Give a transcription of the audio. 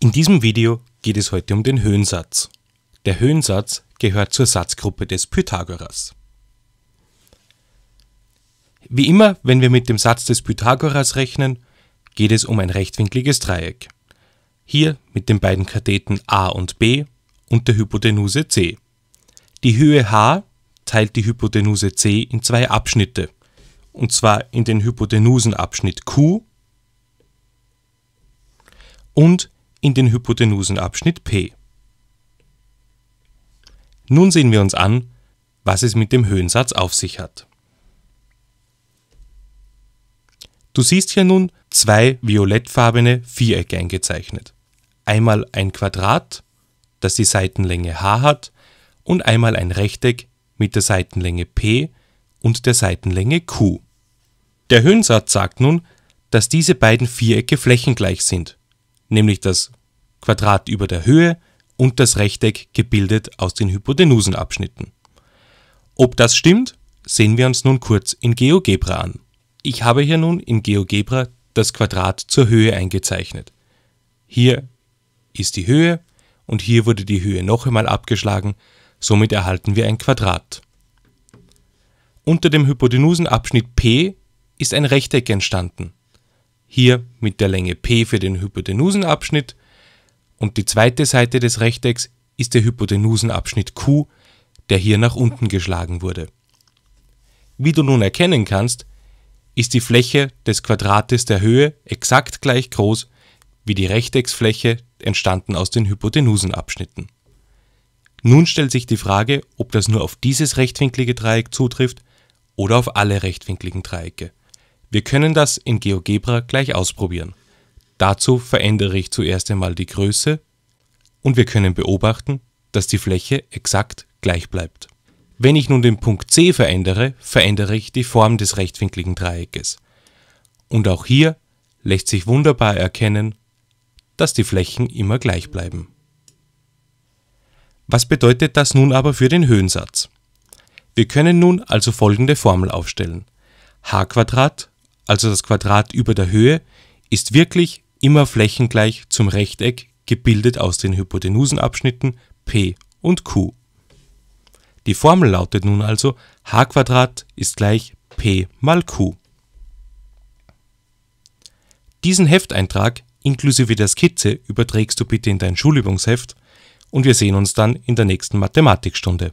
In diesem Video geht es heute um den Höhensatz. Der Höhensatz gehört zur Satzgruppe des Pythagoras. Wie immer, wenn wir mit dem Satz des Pythagoras rechnen, geht es um ein rechtwinkliges Dreieck. Hier mit den beiden Katheten a und b und der Hypotenuse c. Die Höhe h teilt die Hypotenuse c in zwei Abschnitte, und zwar in den Hypotenusenabschnitt q und in den Hypotenusenabschnitt P. Nun sehen wir uns an, was es mit dem Höhensatz auf sich hat. Du siehst hier nun zwei violettfarbene Vierecke eingezeichnet. Einmal ein Quadrat, das die Seitenlänge h hat, und einmal ein Rechteck mit der Seitenlänge p und der Seitenlänge q. Der Höhensatz sagt nun, dass diese beiden Vierecke flächengleich sind, nämlich dass Quadrat über der Höhe und das Rechteck gebildet aus den Hypotenusenabschnitten. Ob das stimmt, sehen wir uns nun kurz in GeoGebra an. Ich habe hier nun in GeoGebra das Quadrat zur Höhe eingezeichnet. Hier ist die Höhe und hier wurde die Höhe noch einmal abgeschlagen, somit erhalten wir ein Quadrat. Unter dem Hypotenusenabschnitt P ist ein Rechteck entstanden. Hier mit der Länge P für den Hypotenusenabschnitt und die zweite Seite des Rechtecks ist der Hypotenusenabschnitt Q, der hier nach unten geschlagen wurde. Wie du nun erkennen kannst, ist die Fläche des Quadrates der Höhe exakt gleich groß wie die Rechtecksfläche entstanden aus den Hypotenusenabschnitten. Nun stellt sich die Frage, ob das nur auf dieses rechtwinklige Dreieck zutrifft oder auf alle rechtwinkligen Dreiecke. Wir können das in GeoGebra gleich ausprobieren. Dazu verändere ich zuerst einmal die Größe und wir können beobachten, dass die Fläche exakt gleich bleibt. Wenn ich nun den Punkt C verändere, verändere ich die Form des rechtwinkligen Dreieckes. Und auch hier lässt sich wunderbar erkennen, dass die Flächen immer gleich bleiben. Was bedeutet das nun aber für den Höhensatz? Wir können nun also folgende Formel aufstellen. h Quadrat, also das Quadrat über der Höhe, ist wirklich immer flächengleich zum Rechteck, gebildet aus den Hypotenusenabschnitten p und q. Die Formel lautet nun also h ist gleich p mal q. Diesen Hefteintrag inklusive der Skizze überträgst du bitte in dein Schulübungsheft und wir sehen uns dann in der nächsten Mathematikstunde